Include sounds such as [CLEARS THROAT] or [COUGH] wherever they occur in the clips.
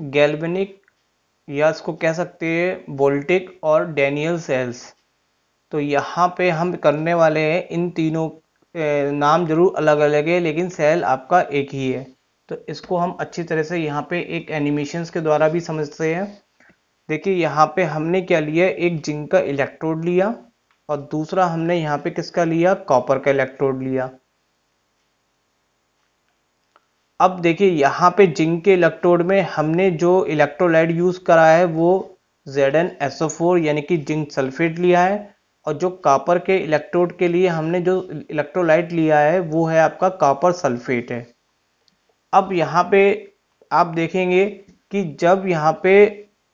galvanic या इसको कह सकते हैं बोल्टिक और डैनियल सेल्स तो यहाँ पे हम करने वाले हैं इन तीनों नाम जरूर अलग अलग है लेकिन सेल आपका एक ही है तो इसको हम अच्छी तरह से यहाँ पे एक एनिमेशन के द्वारा भी समझते हैं देखिए यहाँ पे हमने क्या लिया एक जिंक का इलेक्ट्रोड लिया और दूसरा हमने यहाँ पे किसका लिया कॉपर का इलेक्ट्रोड लिया अब देखिए यहाँ पे जिंक के इलेक्ट्रोड में हमने जो इलेक्ट्रोलाइट यूज़ करा है वो जेड एन यानी कि जिंक सल्फेट लिया है और जो कापर के इलेक्ट्रोड के लिए हमने जो इलेक्ट्रोलाइट लिया है वो है आपका कापर सल्फेट है अब यहाँ पे आप देखेंगे कि जब यहाँ पे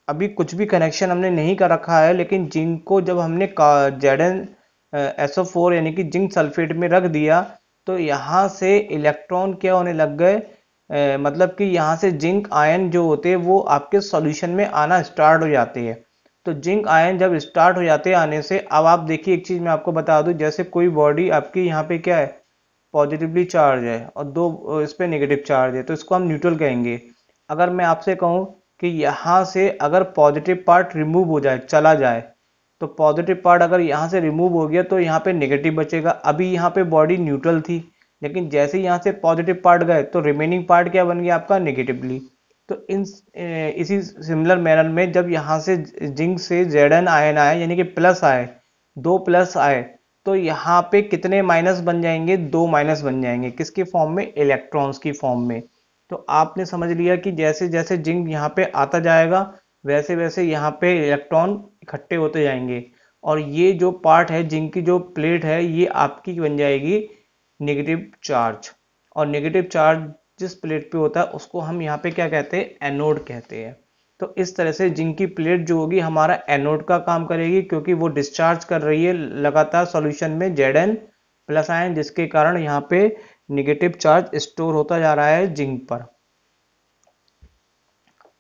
अभी कुछ भी कनेक्शन हमने नहीं कर रखा है लेकिन जिंक को जब हमने जेड एन यानी कि जिंक सल्फेट में रख दिया तो यहाँ से इलेक्ट्रॉन क्या होने लग गए मतलब कि यहाँ से जिंक आयन जो होते हैं वो आपके सॉल्यूशन में आना स्टार्ट हो जाते हैं तो जिंक आयन जब स्टार्ट हो जाते हैं आने से अब आप देखिए एक चीज़ मैं आपको बता दूँ जैसे कोई बॉडी आपकी यहाँ पे क्या है पॉजिटिवली चार्ज है और दो इस पर नेगेटिव चार्ज है तो इसको हम न्यूट्रल कहेंगे अगर मैं आपसे कहूँ कि यहाँ से अगर पॉजिटिव पार्ट रिमूव हो जाए चला जाए तो पॉजिटिव पार्ट अगर यहाँ से रिमूव हो गया तो यहाँ पे नेगेटिव बचेगा अभी यहाँ पे बॉडी न्यूट्रल थी लेकिन जैसे यहाँ से पॉजिटिव पार्ट गए तो रिमेनिंग पार्ट क्या बन गया आपका निगेटिवली तो इन इसी सिमिलर मैनर में जब यहाँ से जिंक से जेड एन आयन आए यानी कि प्लस आए दो प्लस आए तो यहाँ पे कितने माइनस बन जाएंगे दो माइनस बन जाएंगे किसके फॉर्म में इलेक्ट्रॉन्स की फॉर्म में तो आपने समझ लिया कि जैसे जैसे जिंक यहाँ पे आता जाएगा वैसे वैसे यहाँ पे इलेक्ट्रॉन इकट्ठे होते जाएंगे और ये जो पार्ट है जिंक की जो प्लेट है ये आपकी बन जाएगी नेगेटिव चार्ज और नेगेटिव चार्ज जिस प्लेट पे होता है उसको हम यहाँ पे क्या कहते हैं एनोड कहते हैं तो इस तरह से जिनकी प्लेट जो होगी हमारा एनोड का काम करेगी क्योंकि वो डिस्चार्ज कर रही है लगातार सॉल्यूशन में जेड एन प्लस आयन जिसके कारण यहाँ पे निगेटिव चार्ज स्टोर होता जा रहा है जिंक पर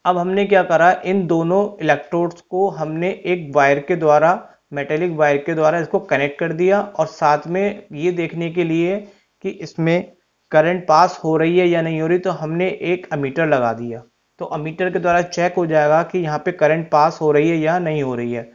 अब हमने क्या करा इन दोनों इलेक्ट्रोड्स को हमने एक वायर के द्वारा मेटेलिक वायर के द्वारा इसको कनेक्ट कर दिया और साथ में ये देखने के लिए कि इसमें करंट पास हो रही है या नहीं हो रही तो हमने एक अमीटर लगा दिया तो अमीटर के द्वारा चेक हो जाएगा कि यहाँ पे करंट पास हो रही है या नहीं हो रही है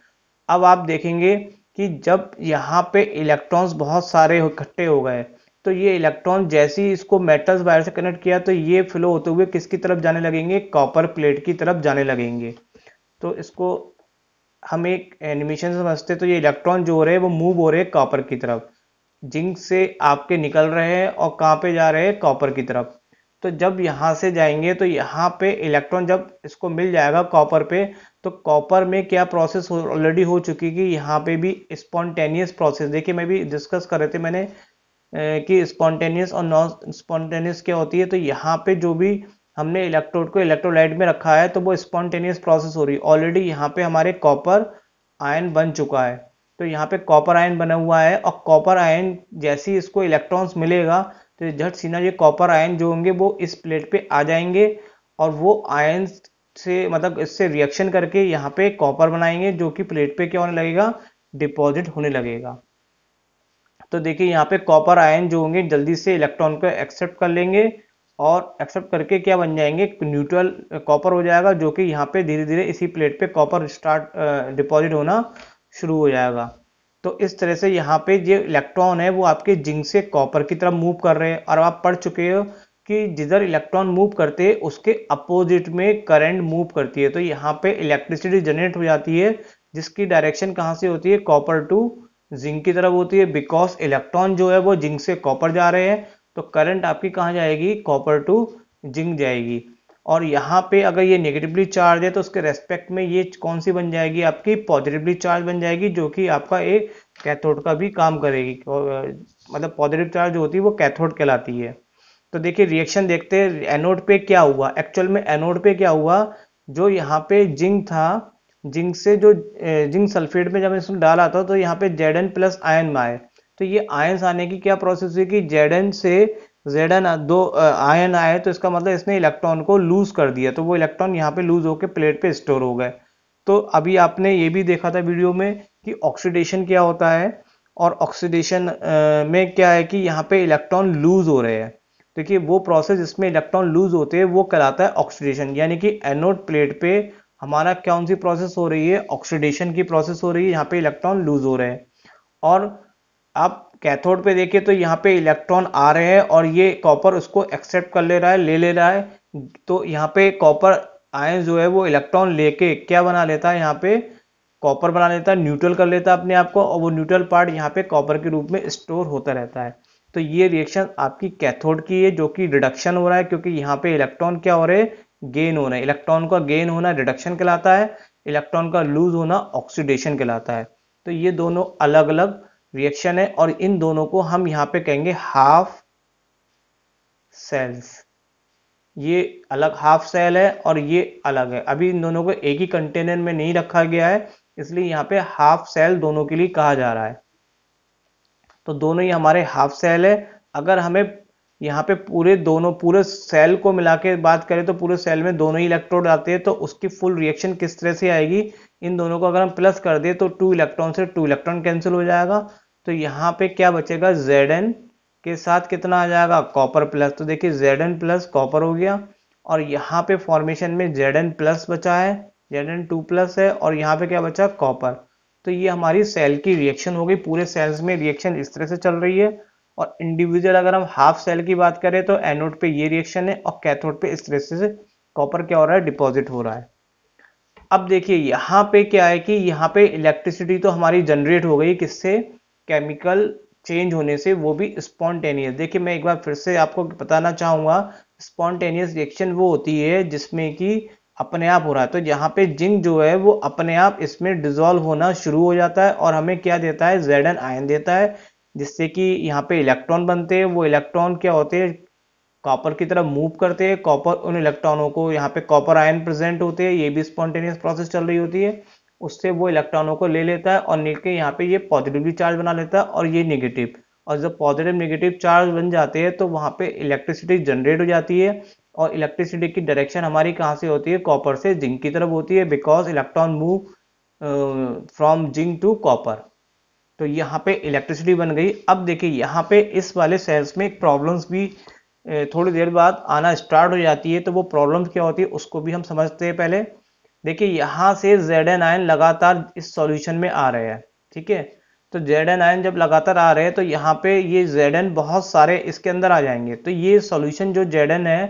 अब आप देखेंगे कि जब यहाँ पे इलेक्ट्रॉन्स बहुत सारे इकट्ठे हो गए तो ये इलेक्ट्रॉन जैसे ही इसको मेटल्स वायर से कनेक्ट किया तो ये फ्लो होते हुए किसकी तरफ जाने लगेंगे कॉपर प्लेट की तरफ जाने लगेंगे तो इसको हम एक एनिमेशन समझते तो ये इलेक्ट्रॉन जो हो रहे हैं वो मूव हो रहे हैं कॉपर की तरफ जिंक से आपके निकल रहे हैं और कहाँ पे जा रहे हैं कॉपर की तरफ तो जब यहाँ से जाएंगे तो यहाँ पे इलेक्ट्रॉन जब इसको मिल जाएगा कॉपर पे तो कॉपर में क्या प्रोसेस ऑलरेडी हो, हो चुकी कि यहाँ पे भी स्पॉन्टेनियस प्रोसेस देखिए मैं भी डिस्कस कर रहे थे मैंने कि स्पॉन्टेनियस और नॉन स्पॉन्टेनियस क्या होती है तो यहाँ पे जो भी हमने इलेक्ट्रोड को इलेक्ट्रोलाइट में रखा है तो वो स्पॉन्टेनियस प्रोसेस हो रही है ऑलरेडी यहाँ पे हमारे कॉपर आयन बन चुका है तो यहाँ पे कॉपर आयन बना हुआ है और कॉपर आयन जैसे ही इसको इलेक्ट्रॉन्स मिलेगा तो झट सीना ये कॉपर आयन जो होंगे वो इस प्लेट पे आ जाएंगे और वो आयन से मतलब इससे रिएक्शन करके यहाँ पे कॉपर बनाएंगे जो कि प्लेट पे क्या होने लगेगा डिपॉजिट होने लगेगा तो देखिए यहाँ पे कॉपर आयन जो होंगे जल्दी से इलेक्ट्रॉन को एक्सेप्ट कर लेंगे और एक्सेप्ट करके क्या बन जाएंगे न्यूट्रल कॉपर हो जाएगा जो कि यहाँ पे धीरे धीरे इसी प्लेट पे कॉपर स्टार्ट डिपॉजिट होना शुरू हो जाएगा तो इस तरह से यहाँ पे जो इलेक्ट्रॉन है वो आपके जिंक से कॉपर की तरफ मूव कर रहे हैं और आप पढ़ चुके हो कि जिधर इलेक्ट्रॉन मूव करते हैं उसके अपोजिट में करंट मूव करती है तो यहाँ पे इलेक्ट्रिसिटी जनरेट हो जाती है जिसकी डायरेक्शन कहाँ से होती है कॉपर टू जिंक की तरफ होती है बिकॉज इलेक्ट्रॉन जो है वो जिंक से कॉपर जा रहे हैं तो करंट आपकी कहाँ जाएगी कॉपर टू जिंक जाएगी और यहाँ पे अगर ये नेगेटिवली चार्ज है तो उसके रेस्पेक्ट में ये कौन सी बन जाएगी आपकी पॉजिटिवली चार्ज बन जाएगी जो कि आपका एक कैथोड का भी काम करेगी मतलब पॉजिटिव चार्ज होती है वो कैथोड कहलाती है तो देखिए रिएक्शन देखते हैं एनोड पे क्या हुआ एक्चुअल में एनोड पे क्या हुआ जो यहाँ पे जिंक था जिंक से जो जिंक सल्फेट में जब इसमें डाला था तो यहाँ पे जेड एन प्लस आयन में आए तो ये आयन आने की क्या प्रोसेस है कि जेडन से जेडन दो आयन आए तो इसका मतलब इसने इलेक्ट्रॉन को लूज कर दिया तो वो इलेक्ट्रॉन यहाँ पे लूज होकर प्लेट पे स्टोर हो गए तो अभी आपने ये भी देखा था वीडियो में कि ऑक्सीडेशन क्या होता है और ऑक्सीडेशन में क्या है कि यहाँ पे इलेक्ट्रॉन लूज हो रहे हैं देखिए वो प्रोसेस जिसमें इलेक्ट्रॉन लूज होते हैं वो कहलाता है ऑक्सीडेशन यानी कि एनोड प्लेट पे हमारा कौन सी प्रोसेस हो रही है ऑक्सीडेशन की प्रोसेस हो रही है यहाँ पे इलेक्ट्रॉन लूज हो रहे हैं और आप कैथोड पे देखिए तो यहाँ पे इलेक्ट्रॉन आ रहे हैं और ये कॉपर उसको एक्सेप्ट कर ले रहा है ले ले रहा है तो यहाँ पे कॉपर आयन जो है वो इलेक्ट्रॉन लेके क्या बना लेता है यहाँ पे कॉपर बना लेता है न्यूट्रल कर लेता है अपने आप को और वो न्यूट्रल पार्ट यहाँ पे कॉपर के रूप में स्टोर होता रहता है तो ये रिएक्शन आपकी कैथोड की है जो कि रिडक्शन हो रहा है क्योंकि यहाँ पे इलेक्ट्रॉन क्या हो रहे हैं गेन हो रहे हैं इलेक्ट्रॉन का गेन होना रिडक्शन कहलाता है इलेक्ट्रॉन का लूज होना ऑक्सीडेशन कहलाता है तो ये दोनों अलग अलग रिएक्शन है और इन दोनों को हम यहाँ पे कहेंगे हाफ सेल्स ये अलग हाफ सेल है और ये अलग है अभी इन दोनों को एक ही कंटेनर में नहीं रखा गया है इसलिए यहाँ पे हाफ सेल दोनों के लिए कहा जा रहा है तो दोनों ही हमारे हाफ सेल है अगर हमें यहाँ पे पूरे दोनों पूरे सेल को मिला के बात करें तो पूरे सेल में दोनों ही इलेक्ट्रोड आते हैं तो उसकी फुल रिएक्शन किस तरह से आएगी इन दोनों को अगर हम प्लस कर दें तो टू इलेक्ट्रॉन से टू इलेक्ट्रॉन कैंसिल हो जाएगा तो यहाँ पे क्या बचेगा जेड एन के साथ कितना आ जाएगा कॉपर प्लस तो देखिए जेड एन प्लस कॉपर हो गया और यहाँ पे फॉर्मेशन में जेड एन प्लस बचा है जेड एन टू प्लस है और यहाँ पे क्या बचा कॉपर तो ये हमारी सेल की रिएक्शन हो गई पूरे सेल्स में रिएक्शन इस तरह से चल रही है और इंडिविजुअल अगर हम हाफ सेल की बात करें तो एनोड पे ये रिएक्शन है और कैथोड पे इस तरह से कॉपर क्या हो रहा है डिपॉजिट हो रहा है अब देखिए यहाँ पे क्या है कि यहाँ पे इलेक्ट्रिसिटी तो हमारी जनरेट हो गई किससे केमिकल चेंज होने से वो भी स्पॉन्टेनियस देखिए मैं एक बार फिर से आपको बताना चाहूँगा स्पॉन्टेनियस रिएक्शन वो होती है जिसमें कि अपने आप हो रहा है तो यहाँ पे जिंक जो है वो अपने आप इसमें डिजोल्व होना शुरू हो जाता है और हमें क्या देता है जेड एन आयन देता है जिससे कि यहाँ पे इलेक्ट्रॉन बनते हैं वो इलेक्ट्रॉन क्या होते हैं कॉपर की तरफ मूव करते हैं कॉपर उन इलेक्ट्रॉनों को यहाँ पे कॉपर आयन प्रेजेंट होते हैं ये भी स्पॉन्टेनियस प्रोसेस चल रही होती है उससे वो इलेक्ट्रॉनों को ले लेता है और लेके यहाँ पे ये पॉजिटिवली चार्ज बना लेता है और ये निगेटिव और जब पॉजिटिव निगेटिव चार्ज बन जाते हैं तो वहाँ पे इलेक्ट्रिसिटी जनरेट हो जाती है और इलेक्ट्रिसिटी की डायरेक्शन हमारी कहाँ से होती है कॉपर से जिंक की तरफ होती है because electron move from zinc to copper तो यहाँ पे इलेक्ट्रिसिटी बन गई अब देखिए यहाँ पे इस वाले सेल्स में प्रॉब्लम्स भी थोड़ी देर बाद आना स्टार्ट हो जाती है तो वो प्रॉब्लम्स क्या होती है उसको भी हम समझते हैं पहले देखिए यहाँ से जेड एन आयन लगातार इस सॉल्यूशन में आ रहे हैं ठीक है तो जेड एन आयन जब लगातार आ रहे हैं तो यहाँ पे ये जेड एन बहुत सारे इसके अंदर आ जाएंगे तो ये सॉल्यूशन जो जेड एन है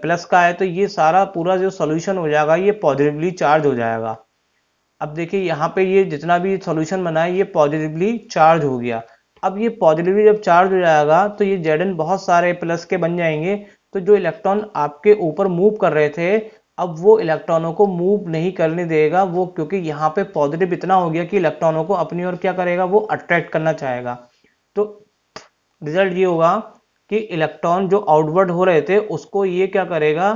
प्लस का है तो ये सारा पूरा जो सॉल्यूशन हो जाएगा ये पॉजिटिवली चार्ज हो जाएगा अब देखिए यहाँ पे ये जितना भी सॉल्यूशन बना है ये पॉजिटिवली चार्ज हो गया अब ये पॉजिटिवली जब चार्ज हो जाएगा तो ये जेड एन बहुत सारे प्लस के बन जाएंगे तो जो इलेक्ट्रॉन आपके ऊपर मूव कर रहे थे अब वो इलेक्ट्रॉनों को मूव नहीं करने देगा वो क्योंकि यहाँ पे पॉजिटिव इतना हो गया कि इलेक्ट्रॉनों को अपनी ओर क्या करेगा वो अट्रैक्ट करना चाहेगा तो रिजल्ट ये होगा कि इलेक्ट्रॉन जो आउटवर्ड हो रहे थे उसको ये क्या करेगा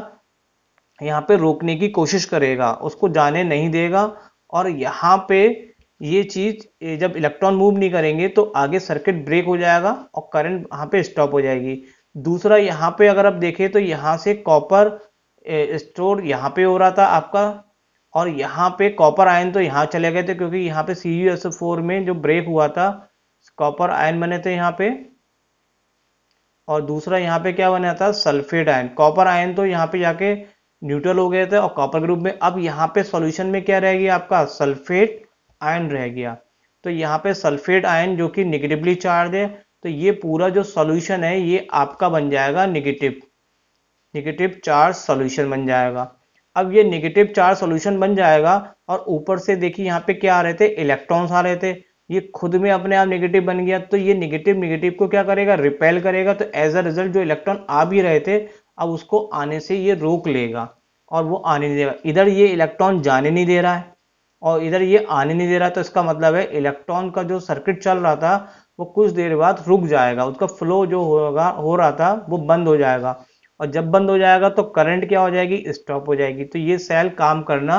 यहाँ पे रोकने की कोशिश करेगा उसको जाने नहीं देगा और यहाँ पे ये चीज जब इलेक्ट्रॉन मूव नहीं करेंगे तो आगे सर्किट ब्रेक हो जाएगा और करंट यहाँ पे स्टॉप हो जाएगी दूसरा यहाँ पे अगर आप देखें तो यहाँ से कॉपर स्टोर यहाँ पे हो रहा था आपका और यहाँ पे कॉपर आयन तो यहाँ चले गए थे क्योंकि यहाँ पे सी फोर में जो ब्रेक हुआ था कॉपर आयन बने थे यहाँ पे और दूसरा यहाँ पे क्या बना था सल्फेट आयन कॉपर आयन तो यहाँ पे जाके न्यूट्रल हो गए थे और कॉपर ग्रुप में अब यहाँ पे सॉल्यूशन में क्या रह गया आपका सल्फेट आयन रह गया तो यहाँ पे सल्फेट आयन जो कि निगेटिवली चार्ज है तो ये पूरा जो सॉल्यूशन है ये आपका बन जाएगा निगेटिव निगेटिव चार्ज सॉल्यूशन बन जाएगा अब ये निगेटिव चार्ज सॉल्यूशन बन जाएगा और ऊपर से देखिए यहाँ पे क्या आ रहे थे इलेक्ट्रॉन्स आ रहे थे ये खुद में अपने आप निगेटिव बन गया तो ये निगेटिव निगेटिव को क्या करेगा रिपेल करेगा तो एज अ रिजल्ट जो इलेक्ट्रॉन आ भी रहे थे अब उसको आने से ये रोक लेगा और वो आने नहीं देगा इधर ये इलेक्ट्रॉन जाने नहीं दे रहा है और इधर ये आने नहीं दे रहा तो इसका मतलब है इलेक्ट्रॉन का जो सर्किट चल रहा था वो कुछ देर बाद रुक जाएगा उसका फ्लो जो होगा हो रहा था वो बंद हो जाएगा और जब बंद हो जाएगा तो करंट क्या हो जाएगी स्टॉप हो जाएगी तो ये सेल काम करना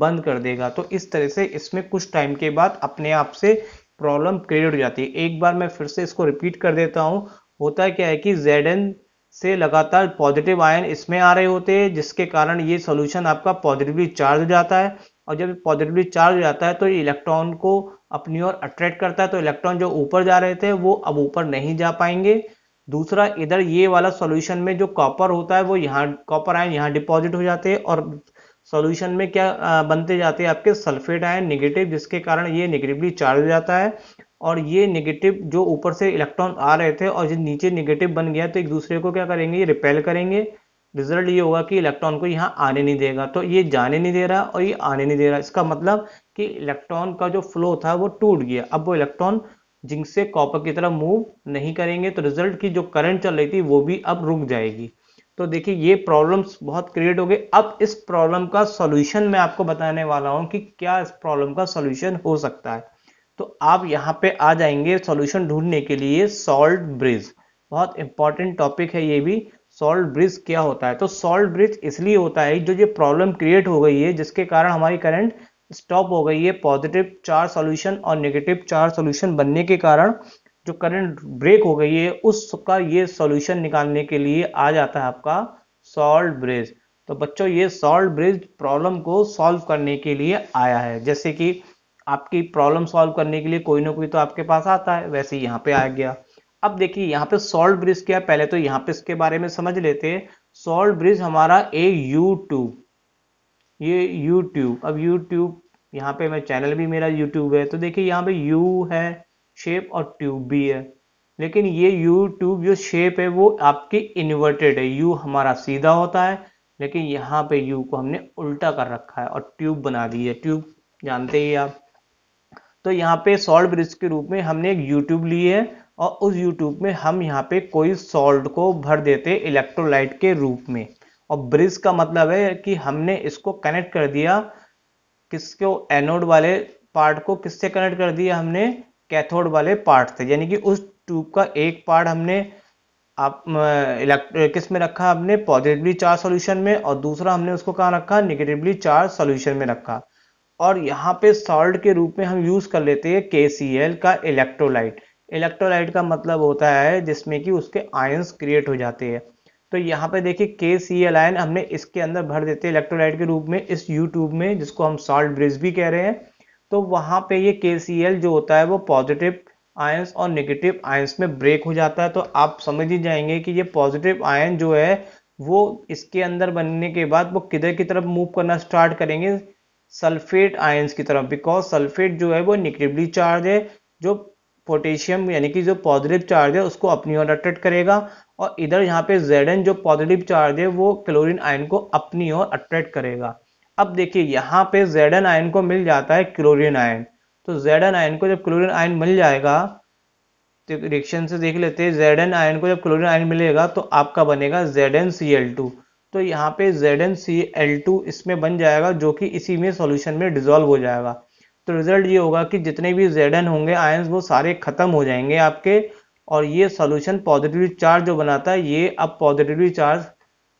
बंद कर देगा तो इस तरह से इसमें कुछ टाइम के बाद अपने आप से प्रॉब्लम क्रिएट हो जाती है एक बार मैं फिर से इसको रिपीट कर देता हूँ होता है क्या है कि जेड से लगातार पॉजिटिव आयन इसमें आ रहे होते हैं जिसके कारण ये सोल्यूशन आपका पॉजिटिवली चार्ज हो जाता है और जब पॉजिटिवली चार्ज हो जाता है तो इलेक्ट्रॉन को अपनी ओर अट्रैक्ट करता है तो इलेक्ट्रॉन जो ऊपर जा रहे थे वो अब ऊपर नहीं जा पाएंगे दूसरा इधर ये वाला सॉल्यूशन में जो कॉपर होता है वो यहाँ कॉपर आयन यहाँ डिपॉजिट हो जाते हैं और सॉल्यूशन में क्या बनते जाते हैं आपके सल्फेट आयन निगेटिव जिसके कारण ये निगेटिवली चार्ज हो जाता है और ये निगेटिव जो ऊपर से इलेक्ट्रॉन आ रहे थे और जो नीचे निगेटिव बन गया तो एक दूसरे को क्या करेंगे ये रिपेल करेंगे रिजल्ट ये होगा कि इलेक्ट्रॉन को यहाँ आने नहीं देगा तो ये जाने नहीं दे रहा और ये आने नहीं दे रहा इसका मतलब कि इलेक्ट्रॉन का जो फ्लो था वो टूट गया अब वो इलेक्ट्रॉन जिनसे कॉपर की तरफ मूव नहीं करेंगे तो रिजल्ट की जो करंट चल रही थी वो भी अब रुक जाएगी तो देखिए ये प्रॉब्लम्स बहुत क्रिएट हो गए अब इस प्रॉब्लम का सॉल्यूशन मैं आपको बताने वाला हूँ कि क्या इस प्रॉब्लम का सॉल्यूशन हो सकता है तो आप यहाँ पे आ जाएंगे सॉल्यूशन ढूंढने के लिए सॉल्ट ब्रिज बहुत इंपॉर्टेंट टॉपिक है ये भी सॉल्ट ब्रिज क्या होता है तो सॉल्ट ब्रिज इसलिए होता है जो ये प्रॉब्लम क्रिएट हो गई है जिसके कारण हमारी करंट स्टॉप हो गई है पॉजिटिव चार सॉल्यूशन और नेगेटिव चार सॉल्यूशन बनने के कारण जो करंट ब्रेक हो गई है उसका ये सॉल्यूशन निकालने के लिए आ जाता है आपका सॉल्ट ब्रिज तो बच्चों ये सॉल्ट ब्रिज प्रॉब्लम को सॉल्व करने के लिए आया है जैसे कि आपकी प्रॉब्लम सॉल्व करने के लिए कोई ना कोई तो आपके पास आता है वैसे यहाँ पे आ गया अब देखिए यहाँ पे सॉल्ट ब्रिज क्या है पहले तो यहाँ पे इसके बारे में समझ लेते हैं सॉल्ट ब्रिज हमारा ए यू ट्यूब ये यूट्यूब अब यूट्यूब यहाँ पे मैं चैनल भी मेरा यूट्यूब है तो देखिए यहाँ पे यू है शेप और ट्यूब भी है लेकिन ये यू ट्यूब जो शेप है वो आपके इन्वर्टेड है यू हमारा सीधा होता है लेकिन यहाँ पे यू को हमने उल्टा कर रखा है और ट्यूब बना दी है ट्यूब जानते ही आप तो यहाँ पे सॉल्ट ब्रिज के रूप में हमने एक यूट्यूब ली है और उस यूट्यूब में हम यहाँ पे कोई सॉल्ट को भर देते इलेक्ट्रोलाइट के रूप में और ब्रिज का मतलब है कि हमने इसको कनेक्ट कर दिया किसको एनोड वाले पार्ट को किससे कनेक्ट कर दिया हमने कैथोड वाले पार्ट से यानी कि उस ट्यूब का एक पार्ट हमने आप किस में रखा हमने पॉजिटिवली चार्ज सॉल्यूशन में और दूसरा हमने उसको कहाँ रखा निगेटिवली चार्ज सॉल्यूशन में रखा और यहाँ पे सॉल्ट के रूप में हम यूज़ कर लेते हैं के का इलेक्ट्रोलाइट इलेक्ट्रोलाइट का मतलब होता है जिसमें कि उसके आयंस क्रिएट हो जाते हैं तो यहाँ पे देखिए के सी एल आयन हमने इसके अंदर भर देते हैं इलेक्ट्रोलाइट के रूप में इस यूट्यूब में जिसको हम सॉल्ट ब्रिज भी कह रहे हैं तो वहाँ पे ये के सी एल जो होता है वो पॉजिटिव आयंस और नेगेटिव आयंस में ब्रेक हो जाता है तो आप समझ ही जाएंगे कि ये पॉजिटिव आयन जो है वो इसके अंदर बनने के बाद वो किधर की तरफ मूव करना स्टार्ट करेंगे सल्फेट आयंस की तरफ बिकॉज सल्फेट जो है वो निगेटिवली चार्ज है जो पोटेशियम यानी कि जो पॉजिटिव चार्ज है उसको अपनी ओर अट्रैक्ट करेगा और इधर यहाँ पे जेड जो पॉजिटिव चार्ज है वो क्लोरीन आयन को अपनी ओर अट्रैक्ट करेगा अब देखिए यहाँ पे जेड आयन को मिल जाता है क्लोरीन आयन तो जेड आयन को जब क्लोरीन आयन मिल जाएगा तो रिएक्शन से देख लेते हैं जेड आयन को जब क्लोरीन आयन मिलेगा तो आपका बनेगा जेड तो यहाँ पे जेड इसमें बन जाएगा जो कि इसी में सोल्यूशन में डिजोल्व हो जाएगा तो रिजल्ट ये होगा कि जितने भी जेड होंगे आयन वो सारे खत्म हो जाएंगे आपके और ये सॉल्यूशन पॉजिटिवली चार्ज जो बनाता है ये अब पॉजिटिवली चार्ज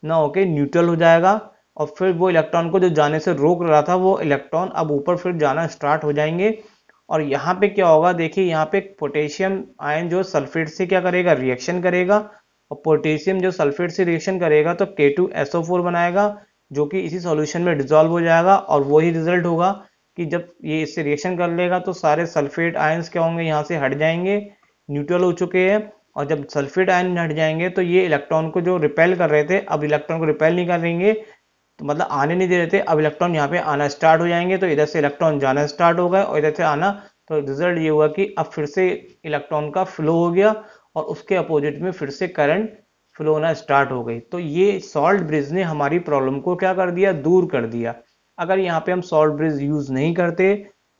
ना होके न्यूट्रल हो जाएगा और फिर वो इलेक्ट्रॉन को जो जाने से रोक रहा था वो इलेक्ट्रॉन अब ऊपर फिर जाना स्टार्ट हो जाएंगे और यहाँ पे क्या होगा देखिए यहाँ पे पोटेशियम आयन जो सल्फेट से क्या करेगा रिएक्शन करेगा और पोटेशियम जो सल्फेट से रिएक्शन करेगा तो फोर बनाएगा जो कि इसी सॉल्यूशन में डिजोल्व हो जाएगा और वही रिजल्ट होगा कि जब ये इससे रिएक्शन कर लेगा तो सारे सल्फेट आयन्स क्या होंगे यहाँ से हट जाएंगे न्यूट्रल हो चुके हैं और जब सल्फेट आयन हट जाएंगे तो ये इलेक्ट्रॉन को जो रिपेल कर रहे थे अब इलेक्ट्रॉन को रिपेल नहीं करेंगे तो मतलब आने नहीं दे रहे थे अब इलेक्ट्रॉन यहाँ पे आना स्टार्ट हो जाएंगे तो इधर से इलेक्ट्रॉन जाना स्टार्ट हो गए और इधर से आना तो रिजल्ट ये हुआ कि अब फिर से इलेक्ट्रॉन का फ्लो हो गया और उसके अपोजिट में फिर से करंट फ्लो होना स्टार्ट हो गई तो ये सॉल्ट ब्रिज ने हमारी प्रॉब्लम को क्या कर दिया दूर कर दिया अगर यहाँ पे हम सॉल्ट ब्रिज यूज नहीं करते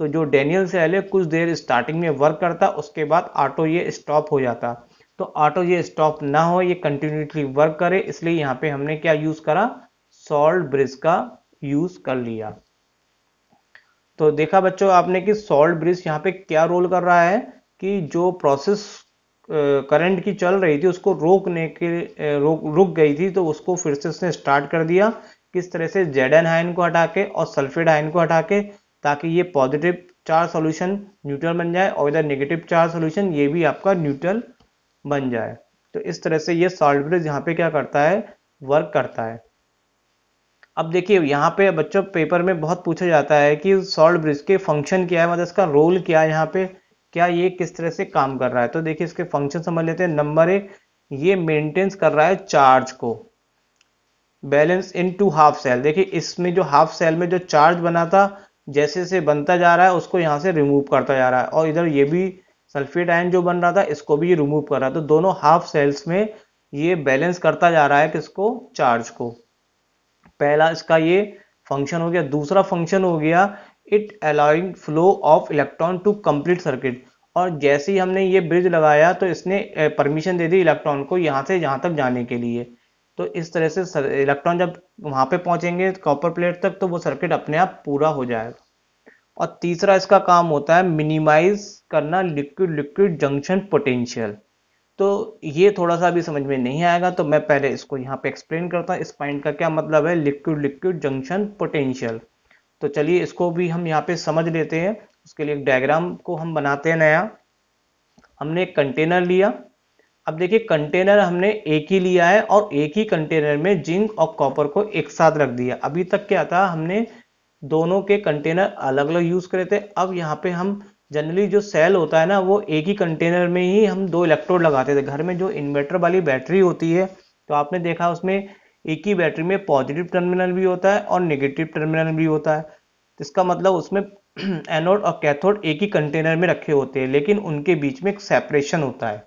तो जो डेनियल सेल है कुछ देर स्टार्टिंग में वर्क करता उसके बाद ऑटो ये स्टॉप हो जाता तो ऑटो ये स्टॉप ना हो ये कंटिन्यूटली वर्क करे इसलिए यहाँ पे हमने क्या यूज करा सॉल्ट ब्रिज का यूज कर लिया तो देखा बच्चों आपने कि सॉल्ट ब्रिज यहाँ पे क्या रोल कर रहा है कि जो प्रोसेस करंट की चल रही थी उसको रोकने के रोक रुक गई थी तो उसको फिर से उसने स्टार्ट कर दिया किस तरह से जेड एन हाइन को हटा के और सल्फेड हाइन को हटा के ताकि ये पॉजिटिव चार्ज सॉल्यूशन न्यूट्रल बन जाए और इधर नेगेटिव चार्ज सॉल्यूशन ये भी आपका न्यूट्रल बन जाए तो इस तरह से ये सॉल्ट ब्रिज यहाँ पे क्या करता है वर्क करता है अब देखिए यहाँ पे बच्चों पेपर में बहुत पूछा जाता है कि सॉल्ट ब्रिज के फंक्शन क्या है मतलब इसका रोल क्या है यहाँ पे क्या ये किस तरह से काम कर रहा है तो देखिए इसके फंक्शन समझ लेते हैं नंबर एक ये मेंटेन्स कर रहा है चार्ज को balance in two half cell देखिए इसमें जो हाफ सेल में जो चार्ज बना था जैसे जैसे बनता जा रहा है उसको यहाँ से रिमूव करता जा रहा है और इधर ये भी सल्फेट आयन जो बन रहा था इसको भी ये रिमूव कर रहा है तो दोनों हाफ सेल्स में ये बैलेंस करता जा रहा है किसको चार्ज को पहला इसका ये फंक्शन हो गया दूसरा फंक्शन हो गया it allowing flow of electron to complete circuit और जैसे ही हमने ये ब्रिज लगाया तो इसने परमिशन दे दी इलेक्ट्रॉन को यहाँ से यहाँ तक जाने के लिए तो इस तरह से इलेक्ट्रॉन जब वहां पे पहुंचेंगे कॉपर प्लेट तक तो वो सर्किट अपने आप पूरा हो जाएगा और तीसरा इसका काम होता है मिनिमाइज करना लिक्विड लिक्विड जंक्शन पोटेंशियल तो ये थोड़ा सा अभी समझ में नहीं आएगा तो मैं पहले इसको यहाँ पे एक्सप्लेन करता हूँ इस पॉइंट का क्या मतलब है लिक्विड लिक्विड जंक्शन पोटेंशियल तो चलिए इसको भी हम यहाँ पे समझ लेते हैं उसके लिए एक डायग्राम को हम बनाते हैं नया हमने एक कंटेनर लिया अब देखिए कंटेनर हमने एक ही लिया है और एक ही कंटेनर में जिंक और कॉपर को एक साथ रख दिया अभी तक क्या था हमने दोनों के कंटेनर अलग अलग यूज करे थे अब यहाँ पे हम जनरली जो सेल होता है ना वो एक ही कंटेनर में ही हम दो इलेक्ट्रोड लगाते थे घर में जो इन्वर्टर वाली बैटरी होती है तो आपने देखा उसमें एक ही बैटरी में पॉजिटिव टर्मिनल भी होता है और निगेटिव टर्मिनल भी होता है इसका मतलब उसमें एनोड [CLEARS THROAT] और कैथोड एक ही कंटेनर में रखे होते हैं लेकिन उनके बीच में एक सेपरेशन होता है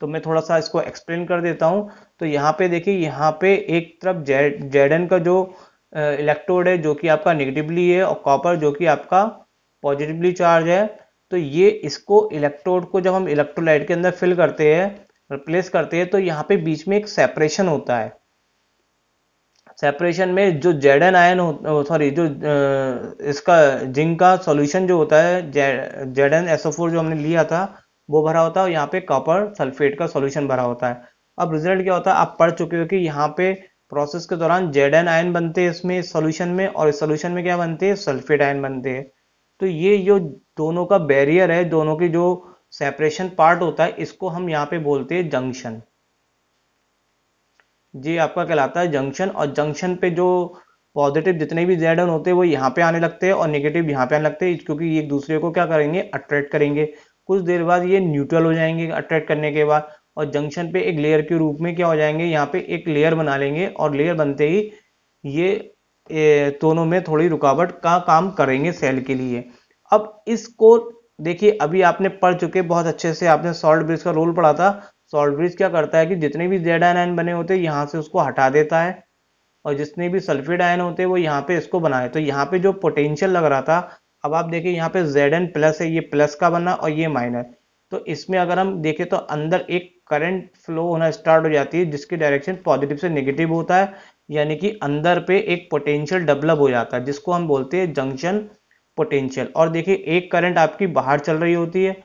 तो मैं थोड़ा सा इसको एक्सप्लेन कर देता हूँ तो यहाँ पे देखिए यहाँ पे एक तरफ जेड जेडन का जो इलेक्ट्रोड है जो कि आपका नेगेटिवली है और कॉपर जो कि आपका पॉजिटिवली चार्ज है तो ये इसको इलेक्ट्रोड को जब हम इलेक्ट्रोलाइट के अंदर फिल करते हैं रिप्लेस करते हैं तो यहाँ पे बीच में एक सेपरेशन होता है सेपरेशन में जो जेडन आयन सॉरी जो इसका जिंक का सॉल्यूशन जो होता है जेडन एसोफोर जो हमने लिया था वो भरा होता है और यहाँ पे कॉपर सल्फेट का सॉल्यूशन भरा होता है अब रिजल्ट क्या होता है आप पढ़ चुके हो कि यहाँ पे प्रोसेस के दौरान जेड एन आयन बनते हैं इसमें सोल्यूशन में और इस सोल्यूशन में क्या बनते हैं सल्फेट आयन बनते हैं तो ये जो दोनों का बैरियर है दोनों के जो सेपरेशन पार्ट होता है इसको हम यहाँ पे बोलते हैं जंक्शन ये आपका कहलाता है जंक्शन और जंक्शन पे जो पॉजिटिव जितने भी जेड एन होते हैं वो यहाँ पे आने लगते हैं और निगेटिव यहाँ पे आने लगते हैं क्योंकि एक दूसरे को क्या करेंगे अट्रैक्ट करेंगे कुछ देर बाद ये न्यूट्रल हो जाएंगे अट्रैक्ट करने के बाद और जंक्शन पे एक लेयर के रूप में क्या हो जाएंगे यहाँ पे एक लेयर बना लेंगे और लेयर बनते ही ये दोनों में थोड़ी रुकावट का काम करेंगे सेल के लिए अब इसको देखिए अभी आपने पढ़ चुके बहुत अच्छे से आपने सॉल्ट ब्रिज का रोल पढ़ा था सॉल्ट ब्रिज क्या करता है कि जितने भी जेड आयन बने होते हैं यहाँ से उसको हटा देता है और जितने भी सल्फेड आयन होते हैं वो यहाँ पे इसको बनाए तो यहाँ पे जो पोटेंशियल लग रहा था अब आप देखिए यहाँ पे जेड एन प्लस है ये प्लस का बना और ये माइनस तो इसमें अगर हम देखें तो अंदर एक करंट फ्लो होना स्टार्ट हो जाती है जिसकी डायरेक्शन पॉजिटिव से नेगेटिव होता है यानी कि अंदर पे एक पोटेंशियल डेवलप हो जाता है जिसको हम बोलते हैं जंक्शन पोटेंशियल और देखिए एक करंट आपकी बाहर चल रही होती है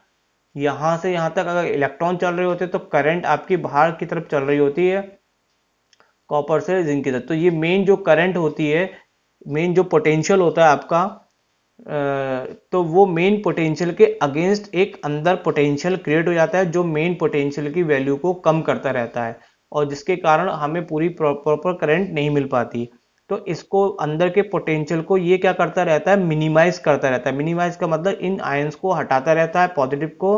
यहाँ से यहाँ तक अगर इलेक्ट्रॉन चल रहे होते हैं तो करंट आपकी बाहर की तरफ चल रही होती है कॉपर से जिंक की तरफ तो ये मेन जो करंट होती है मेन जो पोटेंशियल होता है आपका तो वो मेन पोटेंशियल के अगेंस्ट एक अंदर पोटेंशियल क्रिएट हो जाता है जो मेन पोटेंशियल की वैल्यू को कम करता रहता है और जिसके कारण हमें पूरी प्रॉपर करंट नहीं मिल पाती तो इसको अंदर के पोटेंशियल को ये क्या करता रहता है मिनिमाइज करता रहता है मिनिमाइज का मतलब इन आयंस को हटाता रहता है पॉजिटिव को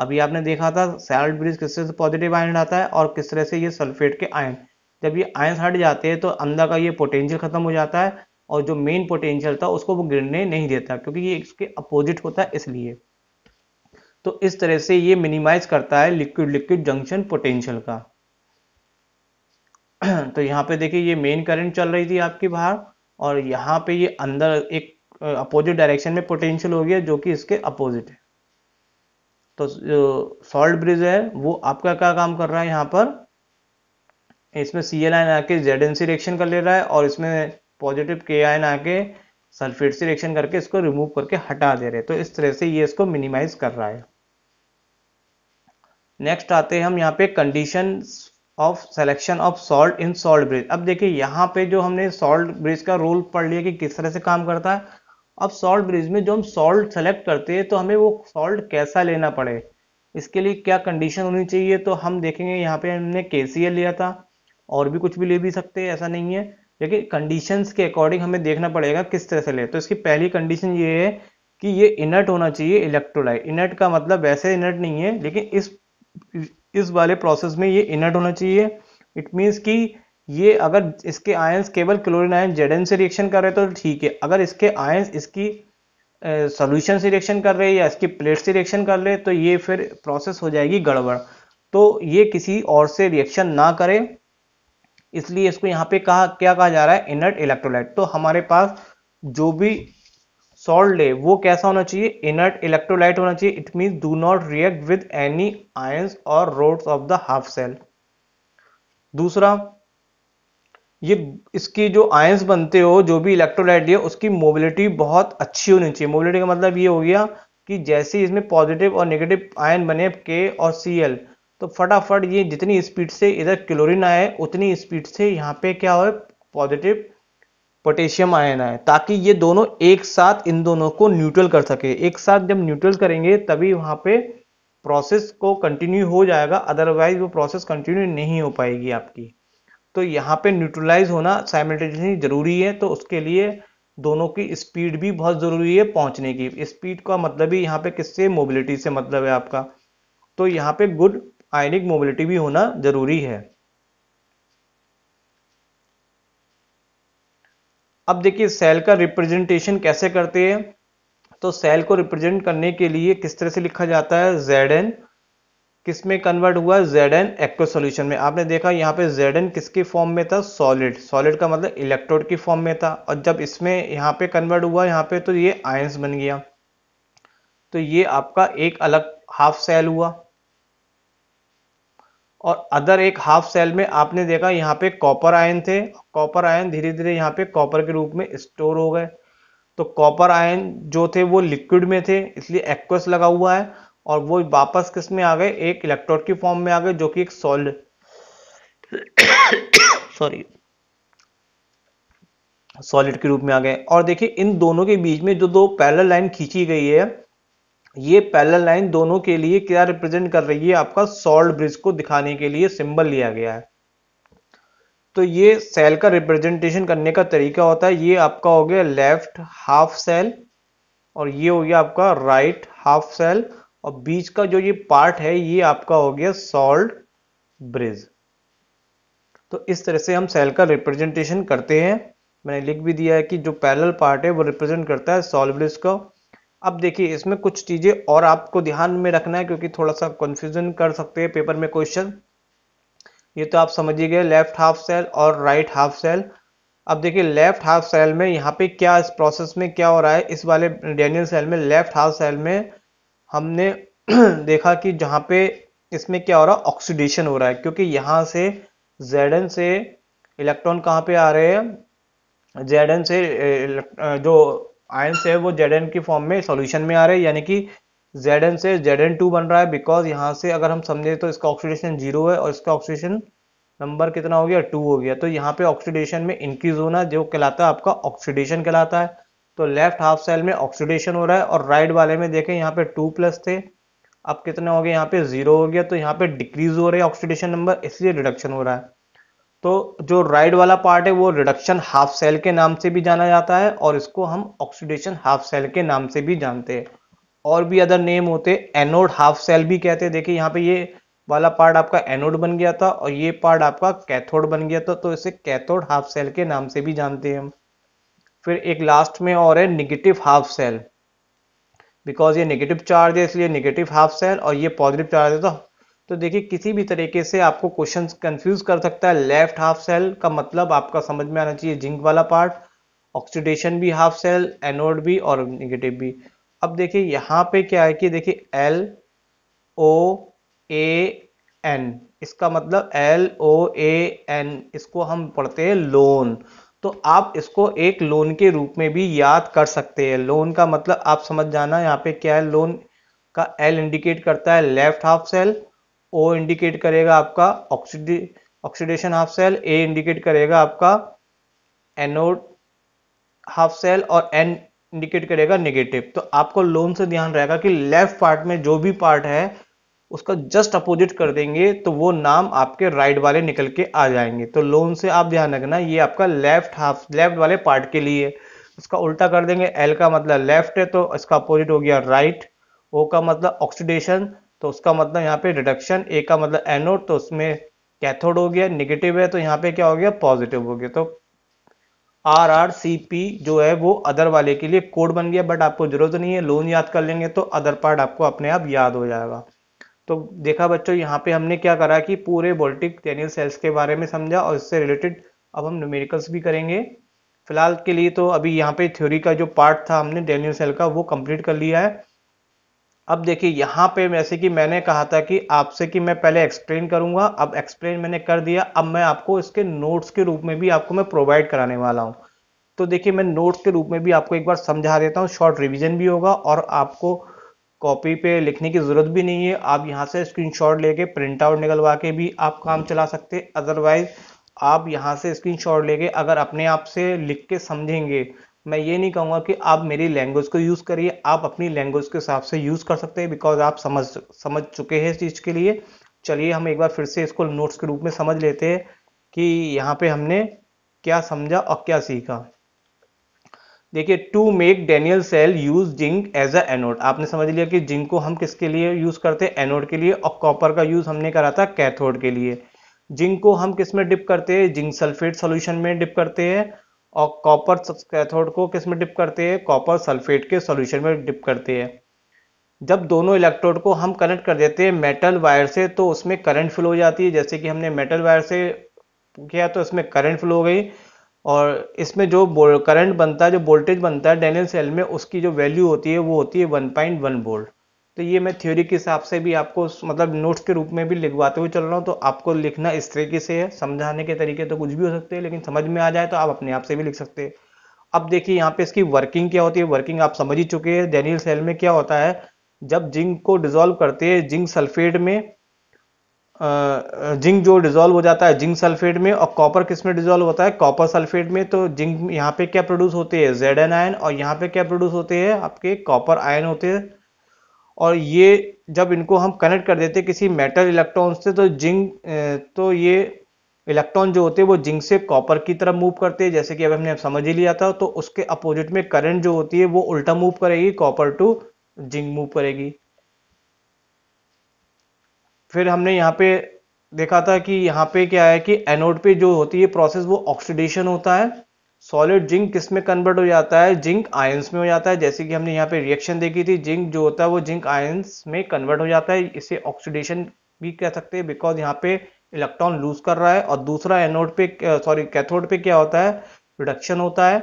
अभी आपने देखा था सैल्ट ब्रिज किस तरह से पॉजिटिव आयन आता है और किस तरह से ये सल्फेट के आयन जब ये आयंस हट जाते हैं तो अंदर का ये पोटेंशियल खत्म हो जाता है और जो मेन पोटेंशियल था उसको वो गिरने नहीं देता क्योंकि ये इसके अपोजिट होता है इसलिए तो इस तरह से ये मिनिमाइज करता है लिक्विड लिक्विड जंक्शन पोटेंशियल का [CLEARS THROAT] तो यहाँ पे देखिए ये मेन करंट चल रही थी आपकी बाहर और यहाँ पे ये अंदर एक अपोजिट डायरेक्शन में पोटेंशियल हो गया जो कि इसके अपोजिट है तो जो सॉल्ट ब्रिज है वो आपका क्या काम कर रहा है यहाँ पर इसमें सी एल आके जेड एन सी रिएक्शन कर ले रहा है और इसमें पॉजिटिव के आयन आके सल्फेट से रिएक्शन करके इसको रिमूव करके हटा दे रहे तो इस तरह से ये इसको मिनिमाइज कर रहा है नेक्स्ट आते हैं हम यहाँ पे condition of selection of salt in salt bridge अब देखिए यहाँ पे जो हमने सॉल्ट ब्रिज का रोल पढ़ लिया कि किस तरह से काम करता है अब सॉल्ट ब्रिज में जो हम सॉल्ट सेलेक्ट करते हैं तो हमें वो सॉल्ट कैसा लेना पड़े इसके लिए क्या कंडीशन होनी चाहिए तो हम देखेंगे यहाँ पे हमने के लिया था और भी कुछ भी ले भी सकते हैं ऐसा नहीं है देखिए कंडीशंस के अकॉर्डिंग हमें देखना पड़ेगा किस तरह से ले तो इसकी पहली कंडीशन ये है कि ये इनर्ट होना चाहिए इलेक्ट्रोलाइट इनर्ट का मतलब वैसे इनर्ट नहीं है लेकिन इस इस वाले प्रोसेस में ये इनर्ट होना चाहिए इट मीन्स कि ये अगर इसके आयंस केवल क्लोरीन आयन जेड से रिएक्शन कर रहे तो ठीक है अगर इसके आयंस इसकी सोल्यूशन से रिएक्शन कर रहे या इसकी प्लेट से रिएक्शन कर रहे तो ये फिर प्रोसेस हो जाएगी गड़बड़ तो ये किसी और से रिएक्शन ना करें इसलिए इसको यहाँ पे कहा क्या कहा जा रहा है इनर्ट इलेक्ट्रोलाइट तो हमारे पास जो भी सॉल्ट है वो कैसा होना चाहिए इनर्ट इलेक्ट्रोलाइट होना चाहिए it mean do not react with any I or rods of the half cell दूसरा ये इसकी जो आयंस बनते हो जो भी इलेक्ट्रोलाइट है उसकी मोबिलिटी बहुत अच्छी होनी चाहिए मोबिलिटी का मतलब ये हो गया कि जैसे इसमें पॉजिटिव और नेगेटिव आयन बने के और सी एल तो फटाफट ये जितनी स्पीड से इधर क्लोरीन आए उतनी स्पीड से यहाँ पे क्या हो पॉजिटिव पोटेशियम आयन आए ताकि ये दोनों एक साथ इन दोनों को न्यूट्रल कर सके एक साथ जब न्यूट्रल करेंगे तभी वहाँ पे प्रोसेस को कंटिन्यू हो जाएगा अदरवाइज वो प्रोसेस कंटिन्यू नहीं हो पाएगी आपकी तो यहाँ पे न्यूट्रलाइज होना साइमल्टेनियसली जरूरी है तो उसके लिए दोनों की स्पीड भी बहुत ज़रूरी है पहुँचने की स्पीड का मतलब ही यहाँ पे किससे मोबिलिटी से मतलब है आपका तो यहाँ पे गुड आयनिक मोबिलिटी भी होना जरूरी है अब देखिए सेल का रिप्रेजेंटेशन कैसे करते हैं तो सेल को रिप्रेजेंट करने के लिए किस तरह से लिखा जाता है जेड एन किस में कन्वर्ट हुआ जेड एन एक्व सोल्यूशन में आपने देखा यहाँ पे जेड एन किसके फॉर्म में था सॉलिड सॉलिड का मतलब इलेक्ट्रोड की फॉर्म में था और जब इसमें यहाँ पे कन्वर्ट हुआ यहाँ पे तो ये आयंस बन गया तो ये आपका एक अलग हाफ सेल हुआ और अदर एक हाफ सेल में आपने देखा यहाँ पे कॉपर आयन थे कॉपर आयन धीरे धीरे यहाँ पे कॉपर के रूप में स्टोर हो गए तो कॉपर आयन जो थे वो लिक्विड में थे इसलिए एक्वस लगा हुआ है और वो वापस किस में आ गए एक इलेक्ट्रोड की फॉर्म में आ गए जो कि एक सॉलिड सॉरी सॉलिड के रूप में आ गए और देखिए इन दोनों के बीच में जो दो पैरल लाइन खींची गई है ये पैरेलल लाइन दोनों के लिए क्या रिप्रेजेंट कर रही है आपका सॉल्ट ब्रिज को दिखाने के लिए सिंबल लिया गया है तो ये सेल का रिप्रेजेंटेशन करने का तरीका होता है ये आपका हो गया लेफ्ट हाफ सेल और ये हो गया आपका राइट right, हाफ सेल और बीच का जो ये पार्ट है ये आपका हो गया सॉल्ट ब्रिज तो इस तरह से हम सेल का रिप्रेजेंटेशन करते हैं मैंने लिख भी दिया है कि जो पैरेलल पार्ट है वो रिप्रेजेंट करता है सॉल्ट ब्रिज का अब देखिए इसमें कुछ चीज़ें और आपको ध्यान में रखना है क्योंकि थोड़ा सा कंफ्यूजन कर सकते हैं पेपर में क्वेश्चन ये तो आप समझिए गए लेफ्ट हाफ सेल और राइट हाफ सेल अब देखिए लेफ्ट हाफ सेल में यहाँ पे क्या इस प्रोसेस में क्या हो रहा है इस वाले डेनियल सेल में लेफ्ट हाफ सेल में हमने [CLEARS THROAT] देखा कि जहाँ पे इसमें क्या हो रहा है ऑक्सीडेशन हो रहा है क्योंकि यहाँ से जेडन से इलेक्ट्रॉन कहाँ पे आ रहे हैं जेडन से जो आयन से वो जेड एन की फॉर्म में सॉल्यूशन में आ रहे हैं यानी कि जेड एन से जेड एन टू बन रहा है बिकॉज यहाँ से अगर हम समझे तो इसका ऑक्सीडेशन जीरो है और इसका ऑक्सीडेशन नंबर कितना हो गया टू हो गया तो यहाँ पे ऑक्सीडेशन में इंक्रीज होना जो कहलाता है आपका ऑक्सीडेशन कहलाता है तो लेफ्ट हाफ सेल में ऑक्सीडेशन हो रहा है और राइट वाले में देखें यहाँ पे टू प्लस थे अब कितना हो गया यहाँ पे जीरो हो गया तो यहाँ पे डिक्रीज हो रहा है ऑक्सीडेशन नंबर इसलिए रिडक्शन हो रहा है तो जो राइट वाला पार्ट है वो रिडक्शन हाफ सेल के नाम से भी जाना जाता है और इसको हम ऑक्सीडेशन हाफ सेल के नाम से भी जानते हैं और भी अदर नेम होते एनोड हाफ सेल भी कहते हैं देखिए यहाँ पे ये वाला पार्ट आपका एनोड बन गया था और ये पार्ट आपका कैथोड बन गया था तो इसे कैथोड हाफ सेल के नाम से भी जानते हैं हम फिर एक लास्ट में और है निगेटिव हाफ सेल बिकॉज ये निगेटिव चार्ज है इसलिए निगेटिव हाफ सेल और ये पॉजिटिव चार्ज है तो तो देखिए किसी भी तरीके से आपको क्वेश्चन कंफ्यूज कर सकता है लेफ्ट हाफ सेल का मतलब आपका समझ में आना चाहिए जिंक वाला पार्ट ऑक्सीडेशन भी हाफ सेल एनोड भी और निगेटिव भी अब देखिए यहाँ पे क्या है कि देखिए एल ओ ए एन इसका मतलब एल ओ ए एन इसको हम पढ़ते हैं लोन तो आप इसको एक लोन के रूप में भी याद कर सकते हैं लोन का मतलब आप समझ जाना यहाँ पे क्या है लोन का एल इंडिकेट करता है left half cell O indicate करेगा आपका ऑक्सीडी oxidation half cell A indicate करेगा आपका एनोड हाफ सेल और एन इंडिकेट करेगा नेगेटिव तो आपको लोन से ध्यान रहेगा कि लेफ्ट पार्ट में जो भी पार्ट है उसका जस्ट अपोजिट कर देंगे तो वो नाम आपके राइट वाले निकल के आ जाएंगे तो लोन से आप ध्यान रखना ये आपका लेफ्ट हाफ लेफ्ट वाले पार्ट के लिए उसका उल्टा कर देंगे एल का मतलब लेफ्ट है तो इसका अपोजिट हो गया राइट ओ का मतलब ऑक्सीडेशन तो उसका मतलब यहाँ पे रिडक्शन ए का मतलब एनोड तो उसमें कैथोड हो गया निगेटिव है तो यहाँ पे क्या हो गया पॉजिटिव हो गया तो आर आर सी पी जो है वो अदर वाले के लिए कोड बन गया बट आपको जरूरत नहीं है लोन याद कर लेंगे तो अदर पार्ट आपको अपने आप याद हो जाएगा तो देखा बच्चों यहाँ पे हमने क्या करा कि पूरे बोल्टिक टेनियल सेल्स के बारे में समझा और इससे रिलेटेड अब हम न्यूमेरिकल्स भी करेंगे फिलहाल के लिए तो अभी यहाँ पे थ्योरी का जो पार्ट था हमने डेनियल सेल का वो कंप्लीट कर लिया है अब देखिए यहाँ पे वैसे कि मैंने कहा था कि आपसे कि मैं पहले एक्सप्लेन करूंगा अब एक्सप्लेन मैंने कर दिया अब मैं आपको इसके नोट्स के रूप में भी आपको मैं प्रोवाइड कराने वाला हूँ तो देखिए मैं नोट्स के रूप में भी आपको एक बार समझा देता हूँ शॉर्ट रिविजन भी होगा और आपको कॉपी पे लिखने की ज़रूरत भी नहीं है आप यहाँ से स्क्रीन लेके प्रिंट आउट निकलवा के भी आप काम चला सकते अदरवाइज आप यहाँ से स्क्रीन लेके अगर अपने आप से लिख के समझेंगे मैं ये नहीं कहूँगा कि आप मेरी लैंग्वेज को यूज़ करिए आप अपनी लैंग्वेज के हिसाब से यूज़ कर सकते हैं बिकॉज आप समझ समझ चुके हैं इस चीज़ के लिए चलिए हम एक बार फिर से इसको नोट्स के रूप में समझ लेते हैं कि यहाँ पे हमने क्या समझा और क्या सीखा देखिए to make Daniell cell use zinc as a anode आपने समझ लिया कि जिंक को हम किसके लिए यूज़ करते हैं एनोड के लिए और कॉपर का यूज़ हमने करा था कैथोड के लिए जिंक को हम किस में डिप करते हैं जिंक सल्फेट सोल्यूशन में डिप करते हैं और कॉपर कैथोड को किस में डिप करते हैं कॉपर सल्फेट के सॉल्यूशन में डिप करते हैं जब दोनों इलेक्ट्रोड को हम कनेक्ट कर देते हैं मेटल वायर से तो उसमें करंट फ्लो हो जाती है जैसे कि हमने मेटल वायर से किया तो इसमें करंट फ्लो हो गई और इसमें जो करंट बनता है जो वोल्टेज बनता है डेनियल सेल में उसकी जो वैल्यू होती है वो होती है 1.1 वोल्ट तो ये मैं थ्योरी के हिसाब से भी आपको मतलब नोट्स के रूप में भी लिखवाते हुए चल रहा हूँ तो आपको लिखना इस तरीके से है समझाने के तरीके तो कुछ भी हो सकते हैं लेकिन समझ में आ जाए तो आप अपने आप से भी लिख सकते हैं अब देखिए यहाँ पे इसकी वर्किंग क्या होती है वर्किंग आप समझ ही चुके हैं डेनियल सेल में क्या होता है जब जिंक को डिजोल्व करते हैं जिंक सल्फेट में जिंक जो डिजोल्व हो जाता है जिंक सल्फेट में और कॉपर किस में डिजोल्व होता है कॉपर सल्फेट में तो जिंक यहाँ पे क्या प्रोड्यूस होते हैं जेड एन आयन और यहाँ पे क्या प्रोड्यूस होते हैं आपके कॉपर आयन होते हैं और ये जब इनको हम कनेक्ट कर देते किसी मेटल इलेक्ट्रॉन से तो जिंक तो ये इलेक्ट्रॉन जो होते हैं वो जिंक से कॉपर की तरफ मूव करते हैं जैसे कि अब हमने समझ ही लिया था तो उसके अपोजिट में करंट जो होती है वो उल्टा मूव करेगी कॉपर टू जिंक मूव करेगी फिर हमने यहाँ पे देखा था कि यहाँ पे क्या है कि एनोड पे जो होती है प्रोसेस वो ऑक्सीडेशन होता है सॉलिड जिंक किस में कन्वर्ट हो जाता है जिंक आयंस में हो जाता है जैसे कि हमने यहाँ पे रिएक्शन देखी थी जिंक जो होता है वो जिंक आयंस में कन्वर्ट हो जाता है इसे ऑक्सीडेशन भी कह सकते हैं बिकॉज यहाँ पे इलेक्ट्रॉन लूज कर रहा है और दूसरा एनोड पे सॉरी कैथोड पे क्या होता है रिडक्शन होता है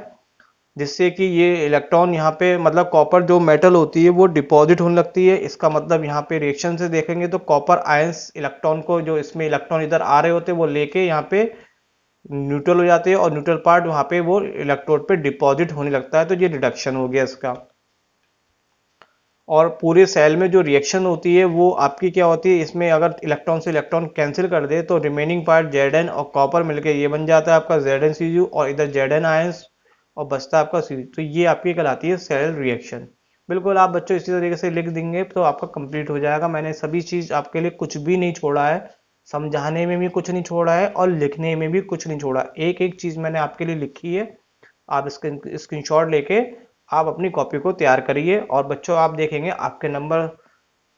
जिससे कि ये इलेक्ट्रॉन यहाँ पे मतलब कॉपर जो मेटल होती है वो डिपॉजिट होने लगती है इसका मतलब यहाँ पे रिएक्शन से देखेंगे तो कॉपर आयंस इलेक्ट्रॉन को जो इसमें इलेक्ट्रॉन इधर आ रहे होते हैं वो लेके यहाँ पे न्यूट्रल हो जाती है और न्यूट्रल पार्ट वहां पे वो इलेक्ट्रोड पे डिपॉजिट होने लगता है तो ये रिडक्शन हो गया इसका और पूरे सेल में जो रिएक्शन होती है वो आपकी क्या होती है इसमें अगर इलेक्ट्रॉन से इलेक्ट्रॉन कैंसिल कर दे तो रिमेनिंग पार्ट जेड और कॉपर मिलकर ये बन जाता है आपका जेड एन और इधर जेड एन आयस और बचता आपका सी तो ये आपकी कहलाती है सेल रिएक्शन बिल्कुल आप बच्चों इसी तरीके से लिख देंगे तो आपका कंप्लीट हो जाएगा मैंने सभी चीज़ आपके लिए कुछ भी नहीं छोड़ा है समझाने में भी कुछ नहीं छोड़ा है और लिखने में भी कुछ नहीं छोड़ा एक एक चीज मैंने आपके लिए लिखी है आप स्क्रीन स्क्रीनशॉट लेके आप अपनी कॉपी को तैयार करिए और बच्चों आप देखेंगे आपके नंबर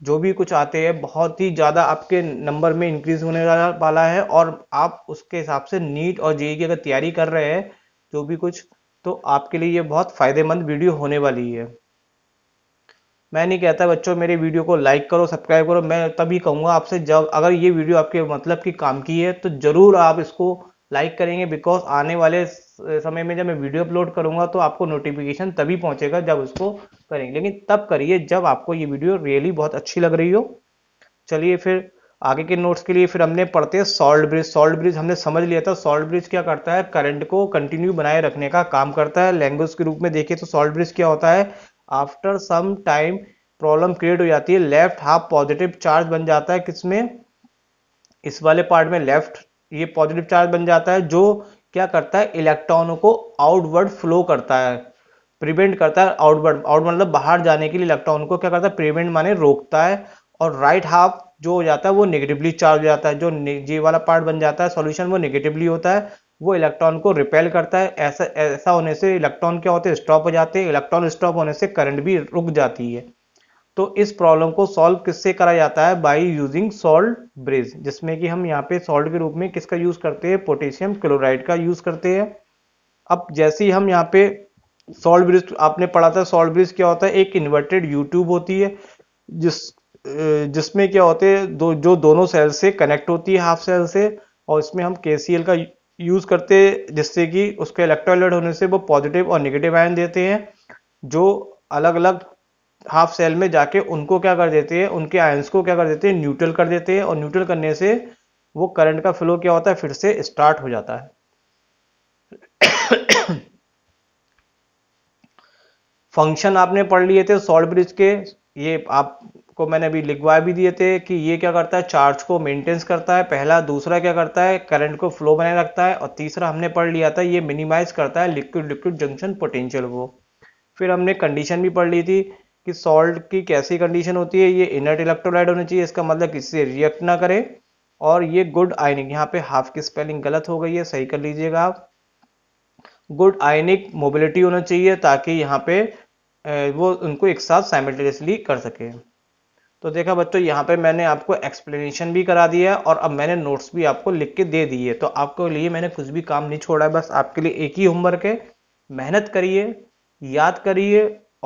जो भी कुछ आते हैं बहुत ही ज़्यादा आपके नंबर में इंक्रीज होने वाला है और आप उसके हिसाब से नीट और जेई की अगर तैयारी कर रहे हैं जो भी कुछ तो आपके लिए ये बहुत फ़ायदेमंद वीडियो होने वाली है मैं नहीं कहता बच्चों मेरे वीडियो को लाइक करो सब्सक्राइब करो मैं तभी कहूँगा आपसे जब अगर ये वीडियो आपके मतलब की काम की है तो ज़रूर आप इसको लाइक करेंगे बिकॉज आने वाले समय में जब मैं वीडियो अपलोड करूँगा तो आपको नोटिफिकेशन तभी पहुँचेगा जब उसको करेंगे लेकिन तब करिए जब आपको ये वीडियो रियली बहुत अच्छी लग रही हो चलिए फिर आगे के नोट्स के लिए फिर हमने पढ़ते हैं सॉल्ट ब्रिज सॉल्ट ब्रिज हमने समझ लिया था सॉल्ट ब्रिज क्या करता है करंट को कंटिन्यू बनाए रखने का काम करता है लैंग्वेज के रूप में देखिए तो सॉल्ट ब्रिज क्या होता है after some time problem create हो जाती है लेफ्ट हाफ पॉजिटिव चार्ज बन जाता है किसमें इस वाले पार्ट में लेफ्ट ये पॉजिटिव चार्ज बन जाता है जो क्या करता है इलेक्ट्रॉनों को आउटवर्ड फ्लो करता है प्रिवेंट करता है आउटवर्ड आउट मतलब बाहर जाने के लिए इलेक्ट्रॉन को क्या करता है प्रिवेंट माने रोकता है और राइट हाफ जो हो जाता है वो नेगेटिवली चार्ज हो जाता है जो ये वाला पार्ट बन जाता है सॉल्यूशन वो नेगेटिवली होता है वो इलेक्ट्रॉन को रिपेल करता है ऐसा ऐसा होने से इलेक्ट्रॉन क्या होते हैं स्टॉप हो जाते हैं इलेक्ट्रॉन स्टॉप होने से करंट भी रुक जाती है तो इस प्रॉब्लम को सॉल्व किससे करा जाता है बाय यूजिंग सॉल्ट ब्रिज जिसमें कि हम यहाँ पे सॉल्ट के रूप में किसका यूज करते हैं पोटेशियम क्लोराइड का यूज करते हैं अब जैसे ही हम यहाँ पे सॉल्ट ब्रिज आपने पढ़ा था सॉल्ट ब्रिज क्या होता है एक इन्वर्टेड यूट्यूब होती है जिस जिसमें क्या होते हैं दो जो दोनों सेल से कनेक्ट होती है हाफ सेल से और इसमें हम के का यूज़ करते जिससे कि उसके इलेक्ट्रोलाइट होने से वो पॉजिटिव और निगेटिव आयन देते हैं जो अलग अलग हाफ सेल में जाके उनको क्या कर देते हैं उनके आयंस को क्या कर देते हैं न्यूट्रल कर देते हैं और न्यूट्रल करने से वो करंट का फ्लो क्या होता है फिर से स्टार्ट हो जाता है फंक्शन [COUGHS] आपने पढ़ लिए थे सॉल्ट ब्रिज के ये आप को मैंने अभी लिखवा भी दिए थे कि ये क्या करता है चार्ज को मेंटेन्स करता है पहला दूसरा क्या करता है करंट को फ्लो बनाए रखता है और तीसरा हमने पढ़ लिया था ये मिनिमाइज करता है लिक्विड लिक्विड जंक्शन पोटेंशियल को फिर हमने कंडीशन भी पढ़ ली थी कि सॉल्ट की कैसी कंडीशन होती है ये इनर्ट इलेक्ट्रोलाइट होना चाहिए इसका मतलब किसी रिएक्ट ना करें और ये गुड आयनिक यहाँ पे हाफ की स्पेलिंग गलत हो गई है सही कर लीजिएगा आप गुड आयनिक मोबिलिटी होना चाहिए ताकि यहाँ पे वो उनको एक साथ साइमल्टेनियसली कर सके तो देखा बच्चों यहाँ पे मैंने आपको एक्सप्लेनेशन भी करा दिया है और अब मैंने नोट्स भी आपको लिख के दे दिए तो आपके लिए मैंने कुछ भी काम नहीं छोड़ा है बस आपके लिए एक ही होमवर्क है मेहनत करिए याद करिए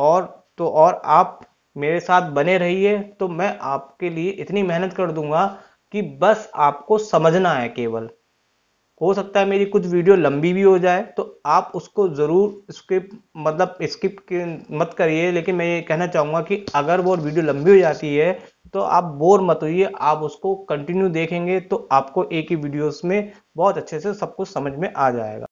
और तो और आप मेरे साथ बने रहिए तो मैं आपके लिए इतनी मेहनत कर दूंगा कि बस आपको समझना है केवल हो सकता है मेरी कुछ वीडियो लंबी भी हो जाए तो आप उसको ज़रूर स्किप मतलब स्किप मत करिए लेकिन मैं ये कहना चाहूँगा कि अगर वो वीडियो लंबी हो जाती है तो आप बोर मत होइए आप उसको कंटिन्यू देखेंगे तो आपको एक ही वीडियोस में बहुत अच्छे से सब कुछ समझ में आ जाएगा